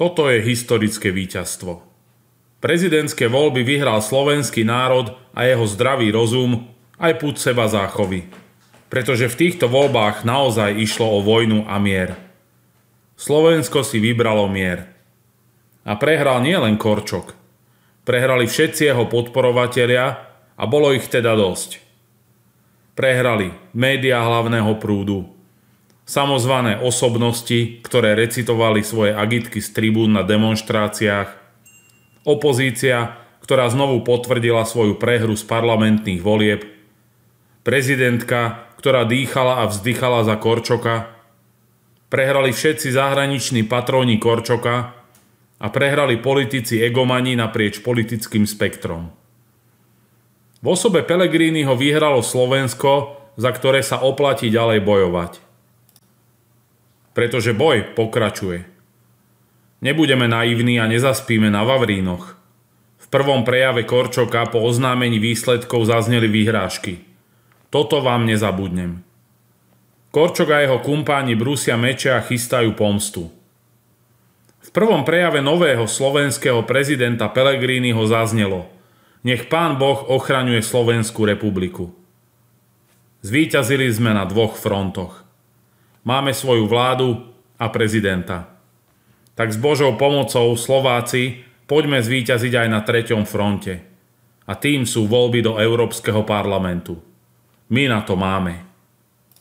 Toto je historické víťazstvo. Prezidentské voľby vyhral slovenský národ a jeho zdravý rozum aj púd seba záchovy. Pretože v týchto voľbách naozaj išlo o vojnu a mier. Slovensko si vybralo mier. A prehral nielen Korčok. Prehrali všetci jeho podporovatelia a bolo ich teda dosť. Prehrali médiá hlavného prúdu, samozvané osobnosti, ktoré recitovali svoje agitky z tribún na demonstráciách, opozícia, ktorá znovu potvrdila svoju prehru z parlamentných volieb, prezidentka, ktorá dýchala a vzdychala za Korčoka, prehrali všetci zahraniční patróni Korčoka a prehrali politici egomani naprieč politickým spektrom. V osobe Pelegrínyho ho vyhralo Slovensko, za ktoré sa oplatí ďalej bojovať pretože boj pokračuje. Nebudeme naivní a nezaspíme na Vavrínoch. V prvom prejave Korčoka po oznámení výsledkov zazneli výhrážky. Toto vám nezabudnem. Korčok a jeho kumpáni brúsia meče a chystajú pomstu. V prvom prejave nového slovenského prezidenta Pelegrini ho zaznelo Nech pán Boh ochraňuje Slovenskú republiku. Zvíťazili sme na dvoch frontoch. Máme svoju vládu a prezidenta. Tak s Božou pomocou Slováci poďme zvíťaziť aj na treťom fronte. A tým sú voľby do Európskeho parlamentu. My na to máme.